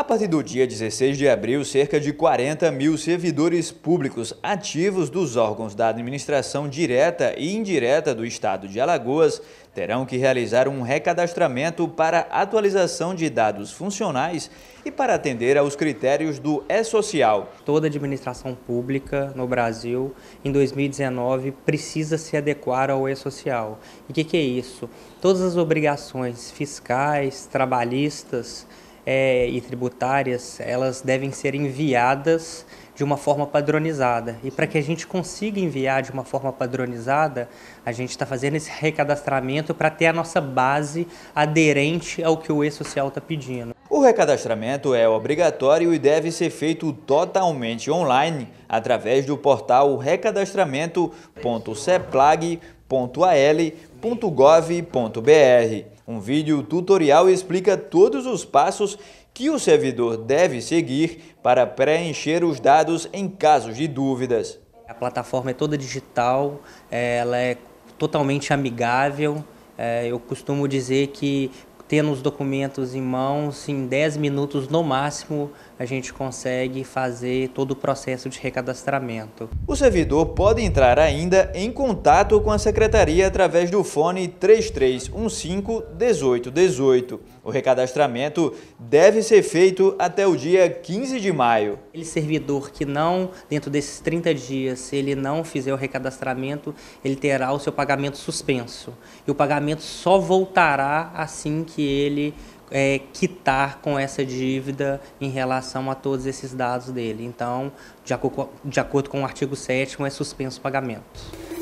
A partir do dia 16 de abril, cerca de 40 mil servidores públicos ativos dos órgãos da administração direta e indireta do Estado de Alagoas terão que realizar um recadastramento para atualização de dados funcionais e para atender aos critérios do E-Social. Toda administração pública no Brasil, em 2019, precisa se adequar ao E-Social. E o que, que é isso? Todas as obrigações fiscais, trabalhistas, é, e tributárias, elas devem ser enviadas de uma forma padronizada. E para que a gente consiga enviar de uma forma padronizada, a gente está fazendo esse recadastramento para ter a nossa base aderente ao que o E-Social está pedindo. O recadastramento é obrigatório e deve ser feito totalmente online através do portal recadastramento.seplag.al.gov.br. Um vídeo tutorial explica todos os passos que o servidor deve seguir para preencher os dados em casos de dúvidas. A plataforma é toda digital, eh, ela é totalmente amigável, eh, eu costumo dizer que tendo os documentos em mãos, em 10 minutos no máximo, a gente consegue fazer todo o processo de recadastramento. O servidor pode entrar ainda em contato com a secretaria através do fone 3315 1818. O recadastramento deve ser feito até o dia 15 de maio. Aquele servidor que não, dentro desses 30 dias, se ele não fizer o recadastramento, ele terá o seu pagamento suspenso. E o pagamento só voltará assim que que ele é, quitar com essa dívida em relação a todos esses dados dele. Então, de, acordo com, de acordo com o artigo 7 é suspenso o pagamento.